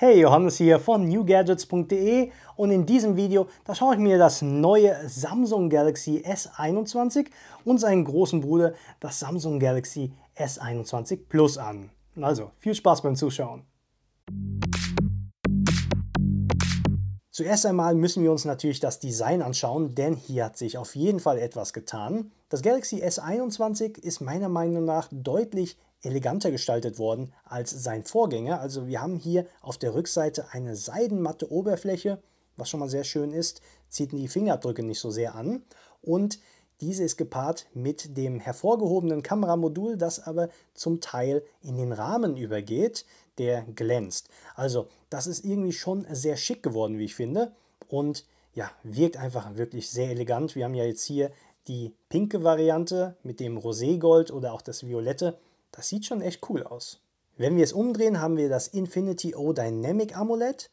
Hey, Johannes hier von newgadgets.de und in diesem Video, da schaue ich mir das neue Samsung Galaxy S21 und seinen großen Bruder, das Samsung Galaxy S21 Plus an. Also, viel Spaß beim Zuschauen. Zuerst einmal müssen wir uns natürlich das Design anschauen, denn hier hat sich auf jeden Fall etwas getan. Das Galaxy S21 ist meiner Meinung nach deutlich eleganter gestaltet worden als sein Vorgänger. Also wir haben hier auf der Rückseite eine seidenmatte Oberfläche, was schon mal sehr schön ist, zieht die Fingerabdrücke nicht so sehr an und diese ist gepaart mit dem hervorgehobenen Kameramodul, das aber zum Teil in den Rahmen übergeht, der glänzt. Also das ist irgendwie schon sehr schick geworden, wie ich finde und ja, wirkt einfach wirklich sehr elegant. Wir haben ja jetzt hier die pinke Variante mit dem Roségold oder auch das Violette das sieht schon echt cool aus. Wenn wir es umdrehen, haben wir das Infinity O Dynamic Amulett.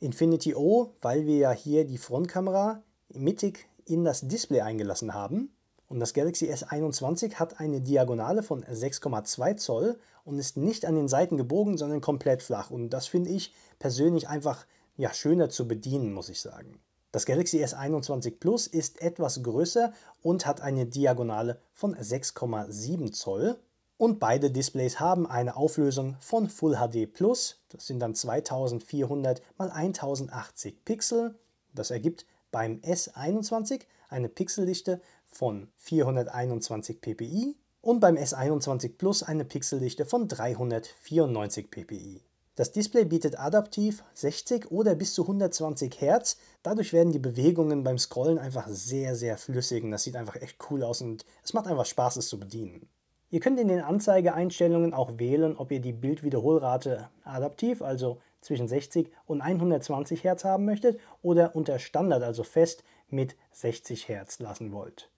Infinity O, weil wir ja hier die Frontkamera mittig in das Display eingelassen haben. Und das Galaxy S21 hat eine Diagonale von 6,2 Zoll und ist nicht an den Seiten gebogen, sondern komplett flach. Und das finde ich persönlich einfach ja, schöner zu bedienen, muss ich sagen. Das Galaxy S21 Plus ist etwas größer und hat eine Diagonale von 6,7 Zoll und beide Displays haben eine Auflösung von Full HD Plus, das sind dann 2400 x 1080 Pixel. Das ergibt beim S21 eine Pixeldichte von 421 ppi und beim S21 Plus eine Pixeldichte von 394 ppi. Das Display bietet adaptiv 60 oder bis zu 120 Hertz. Dadurch werden die Bewegungen beim Scrollen einfach sehr, sehr flüssig und das sieht einfach echt cool aus und es macht einfach Spaß, es zu bedienen. Ihr könnt in den Anzeigeeinstellungen auch wählen, ob ihr die Bildwiederholrate adaptiv, also zwischen 60 und 120 Hertz haben möchtet oder unter Standard, also fest, mit 60 Hertz lassen wollt.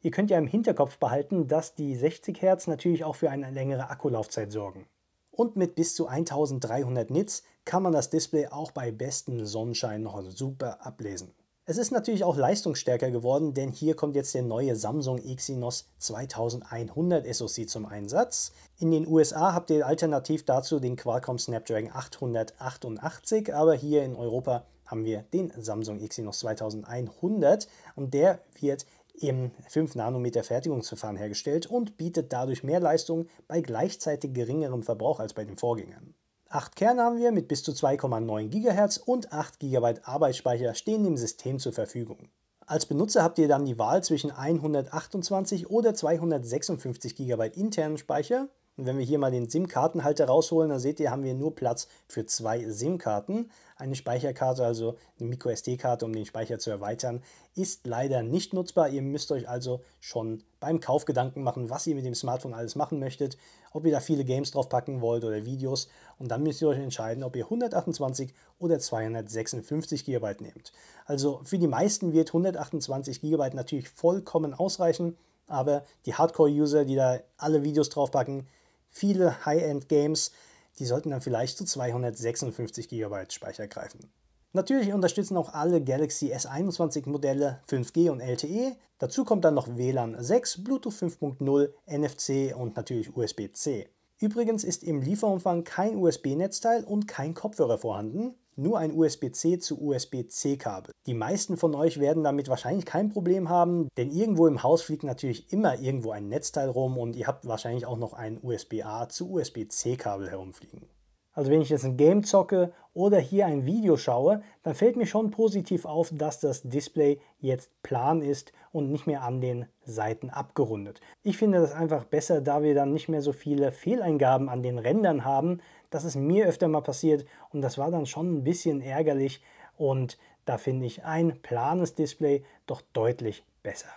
Ihr könnt ja im Hinterkopf behalten, dass die 60 Hertz natürlich auch für eine längere Akkulaufzeit sorgen. Und mit bis zu 1300 Nits kann man das Display auch bei bestem Sonnenschein noch super ablesen. Es ist natürlich auch leistungsstärker geworden, denn hier kommt jetzt der neue Samsung Exynos 2100 SoC zum Einsatz. In den USA habt ihr alternativ dazu den Qualcomm Snapdragon 888, aber hier in Europa haben wir den Samsung Exynos 2100 und der wird im 5 nanometer Fertigungsverfahren hergestellt und bietet dadurch mehr Leistung bei gleichzeitig geringerem Verbrauch als bei den Vorgängern. 8 Kern haben wir mit bis zu 2,9 GHz und 8 GB Arbeitsspeicher stehen dem System zur Verfügung. Als Benutzer habt ihr dann die Wahl zwischen 128 oder 256 GB internen Speicher und wenn wir hier mal den SIM-Kartenhalter rausholen, dann seht ihr, haben wir nur Platz für zwei SIM-Karten. Eine Speicherkarte, also eine MicroSD-Karte, um den Speicher zu erweitern, ist leider nicht nutzbar. Ihr müsst euch also schon beim Kauf Gedanken machen, was ihr mit dem Smartphone alles machen möchtet, ob ihr da viele Games drauf packen wollt oder Videos. Und dann müsst ihr euch entscheiden, ob ihr 128 oder 256 GB nehmt. Also für die meisten wird 128 GB natürlich vollkommen ausreichen, aber die Hardcore-User, die da alle Videos drauf packen, viele High-End-Games, die sollten dann vielleicht zu 256 GB Speicher greifen. Natürlich unterstützen auch alle Galaxy S21 Modelle 5G und LTE. Dazu kommt dann noch WLAN 6, Bluetooth 5.0, NFC und natürlich USB-C. Übrigens ist im Lieferumfang kein USB-Netzteil und kein Kopfhörer vorhanden nur ein USB-C zu USB-C-Kabel. Die meisten von euch werden damit wahrscheinlich kein Problem haben, denn irgendwo im Haus fliegt natürlich immer irgendwo ein Netzteil rum und ihr habt wahrscheinlich auch noch ein USB-A zu USB-C-Kabel herumfliegen. Also wenn ich jetzt ein Game zocke oder hier ein Video schaue, dann fällt mir schon positiv auf, dass das Display jetzt plan ist und nicht mehr an den Seiten abgerundet. Ich finde das einfach besser, da wir dann nicht mehr so viele Fehleingaben an den Rändern haben. Das ist mir öfter mal passiert und das war dann schon ein bisschen ärgerlich und da finde ich ein planes Display doch deutlich besser.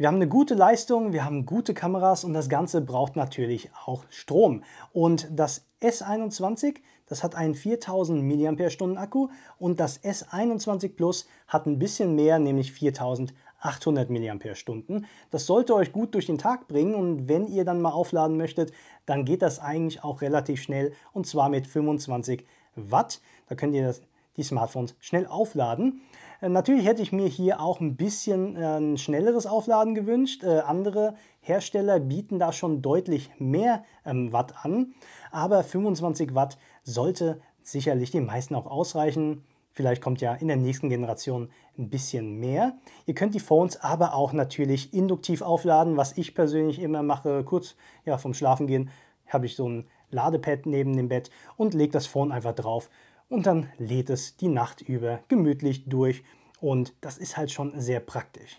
Wir haben eine gute Leistung, wir haben gute Kameras und das Ganze braucht natürlich auch Strom. Und das S21, das hat einen 4000 mAh Akku und das S21 Plus hat ein bisschen mehr, nämlich 4800 mAh. Das sollte euch gut durch den Tag bringen und wenn ihr dann mal aufladen möchtet, dann geht das eigentlich auch relativ schnell und zwar mit 25 Watt. Da könnt ihr das, die Smartphones schnell aufladen. Äh, natürlich hätte ich mir hier auch ein bisschen äh, ein schnelleres Aufladen gewünscht. Äh, andere Hersteller bieten da schon deutlich mehr ähm, Watt an, aber 25 Watt sollte sicherlich den meisten auch ausreichen. Vielleicht kommt ja in der nächsten Generation ein bisschen mehr. Ihr könnt die Phones aber auch natürlich induktiv aufladen, was ich persönlich immer mache. Kurz ja, vom Schlafengehen habe ich so ein Ladepad neben dem Bett und lege das Phone einfach drauf und dann lädt es die Nacht über gemütlich durch und das ist halt schon sehr praktisch.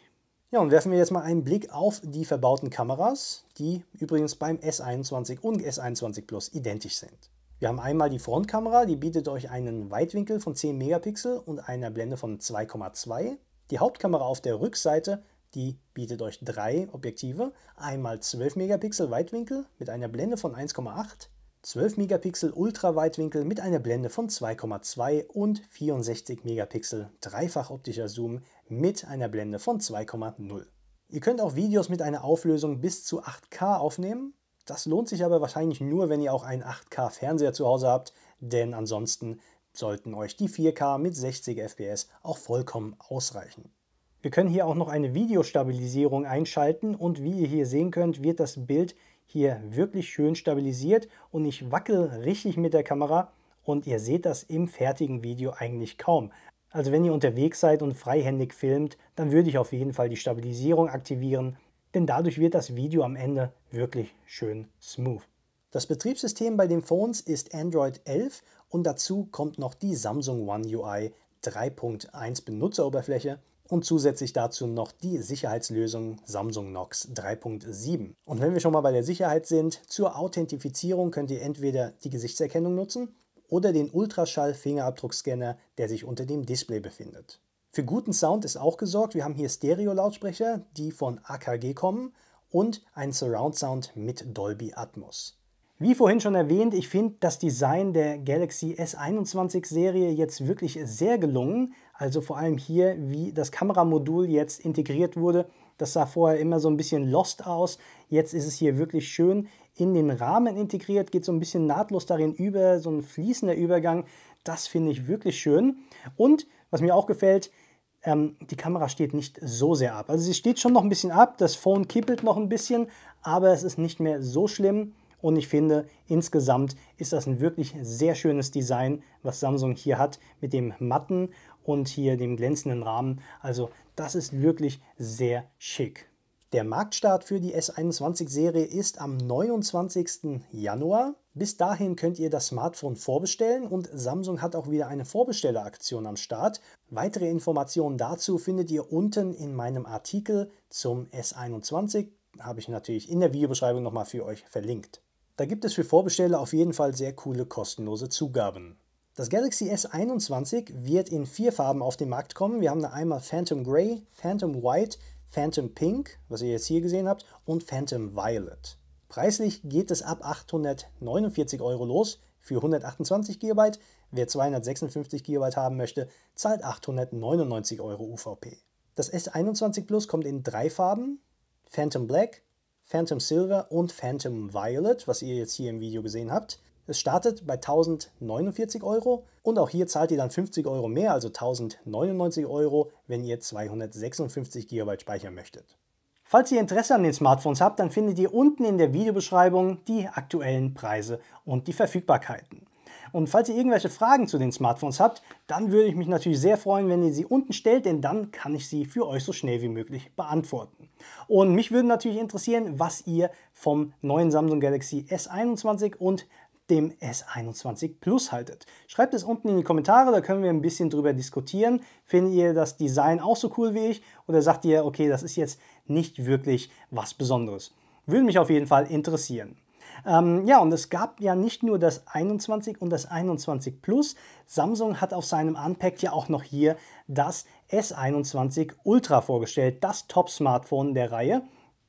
Ja, und werfen wir jetzt mal einen Blick auf die verbauten Kameras, die übrigens beim S21 und S21 Plus identisch sind. Wir haben einmal die Frontkamera, die bietet euch einen Weitwinkel von 10 Megapixel und einer Blende von 2,2. Die Hauptkamera auf der Rückseite, die bietet euch drei Objektive, einmal 12 Megapixel Weitwinkel mit einer Blende von 1,8 12 Megapixel Ultraweitwinkel mit einer Blende von 2,2 und 64 Megapixel dreifach optischer Zoom mit einer Blende von 2,0. Ihr könnt auch Videos mit einer Auflösung bis zu 8K aufnehmen. Das lohnt sich aber wahrscheinlich nur, wenn ihr auch einen 8K-Fernseher zu Hause habt, denn ansonsten sollten euch die 4K mit 60 FPS auch vollkommen ausreichen. Wir können hier auch noch eine Videostabilisierung einschalten und wie ihr hier sehen könnt, wird das Bild hier wirklich schön stabilisiert und ich wackel richtig mit der Kamera und ihr seht das im fertigen Video eigentlich kaum. Also wenn ihr unterwegs seid und freihändig filmt, dann würde ich auf jeden Fall die Stabilisierung aktivieren, denn dadurch wird das Video am Ende wirklich schön smooth. Das Betriebssystem bei den Phones ist Android 11 und dazu kommt noch die Samsung One UI 3.1 Benutzeroberfläche und zusätzlich dazu noch die Sicherheitslösung Samsung Knox 3.7. Und wenn wir schon mal bei der Sicherheit sind, zur Authentifizierung könnt ihr entweder die Gesichtserkennung nutzen oder den Ultraschall-Fingerabdruckscanner, der sich unter dem Display befindet. Für guten Sound ist auch gesorgt. Wir haben hier Stereo-Lautsprecher, die von AKG kommen und einen Surround-Sound mit Dolby Atmos. Wie vorhin schon erwähnt, ich finde das Design der Galaxy S21-Serie jetzt wirklich sehr gelungen. Also vor allem hier, wie das Kameramodul jetzt integriert wurde. Das sah vorher immer so ein bisschen lost aus. Jetzt ist es hier wirklich schön in den Rahmen integriert, geht so ein bisschen nahtlos darin über, so ein fließender Übergang. Das finde ich wirklich schön. Und was mir auch gefällt, ähm, die Kamera steht nicht so sehr ab. Also sie steht schon noch ein bisschen ab, das Phone kippelt noch ein bisschen, aber es ist nicht mehr so schlimm. Und ich finde, insgesamt ist das ein wirklich sehr schönes Design, was Samsung hier hat mit dem matten und hier dem glänzenden Rahmen. Also das ist wirklich sehr schick. Der Marktstart für die S21-Serie ist am 29. Januar. Bis dahin könnt ihr das Smartphone vorbestellen und Samsung hat auch wieder eine Vorbestelleraktion am Start. Weitere Informationen dazu findet ihr unten in meinem Artikel zum S21. Habe ich natürlich in der Videobeschreibung nochmal für euch verlinkt. Da gibt es für Vorbesteller auf jeden Fall sehr coole kostenlose Zugaben. Das Galaxy S21 wird in vier Farben auf den Markt kommen. Wir haben da einmal Phantom Grey, Phantom White, Phantom Pink, was ihr jetzt hier gesehen habt, und Phantom Violet. Preislich geht es ab 849 Euro los. Für 128 GB, wer 256 GB haben möchte, zahlt 899 Euro UVP. Das S21 Plus kommt in drei Farben, Phantom Black, Phantom Silver und Phantom Violet, was ihr jetzt hier im Video gesehen habt. Es startet bei 1049 Euro und auch hier zahlt ihr dann 50 Euro mehr, also 1099 Euro, wenn ihr 256 GB speichern möchtet. Falls ihr Interesse an den Smartphones habt, dann findet ihr unten in der Videobeschreibung die aktuellen Preise und die Verfügbarkeiten. Und falls ihr irgendwelche Fragen zu den Smartphones habt, dann würde ich mich natürlich sehr freuen, wenn ihr sie unten stellt, denn dann kann ich sie für euch so schnell wie möglich beantworten. Und mich würde natürlich interessieren, was ihr vom neuen Samsung Galaxy S21 und dem S21 Plus haltet. Schreibt es unten in die Kommentare, da können wir ein bisschen drüber diskutieren. Findet ihr das Design auch so cool wie ich oder sagt ihr, okay, das ist jetzt nicht wirklich was Besonderes? Würde mich auf jeden Fall interessieren. Ähm, ja, und es gab ja nicht nur das 21 und das 21 Plus. Samsung hat auf seinem Unpack ja auch noch hier das S21 Ultra vorgestellt, das Top-Smartphone der Reihe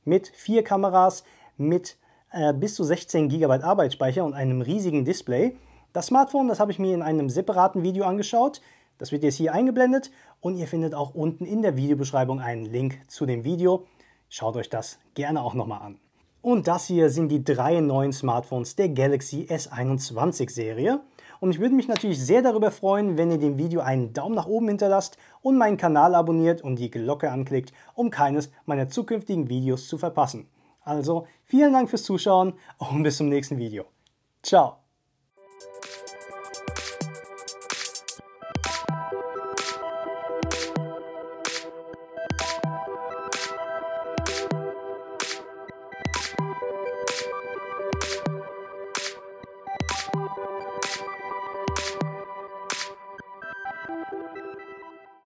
mit vier Kameras, mit äh, bis zu 16 GB Arbeitsspeicher und einem riesigen Display. Das Smartphone, das habe ich mir in einem separaten Video angeschaut. Das wird jetzt hier eingeblendet und ihr findet auch unten in der Videobeschreibung einen Link zu dem Video. Schaut euch das gerne auch nochmal an. Und das hier sind die drei neuen Smartphones der Galaxy S21 Serie. Und ich würde mich natürlich sehr darüber freuen, wenn ihr dem Video einen Daumen nach oben hinterlasst und meinen Kanal abonniert und die Glocke anklickt, um keines meiner zukünftigen Videos zu verpassen. Also vielen Dank fürs Zuschauen und bis zum nächsten Video. Ciao!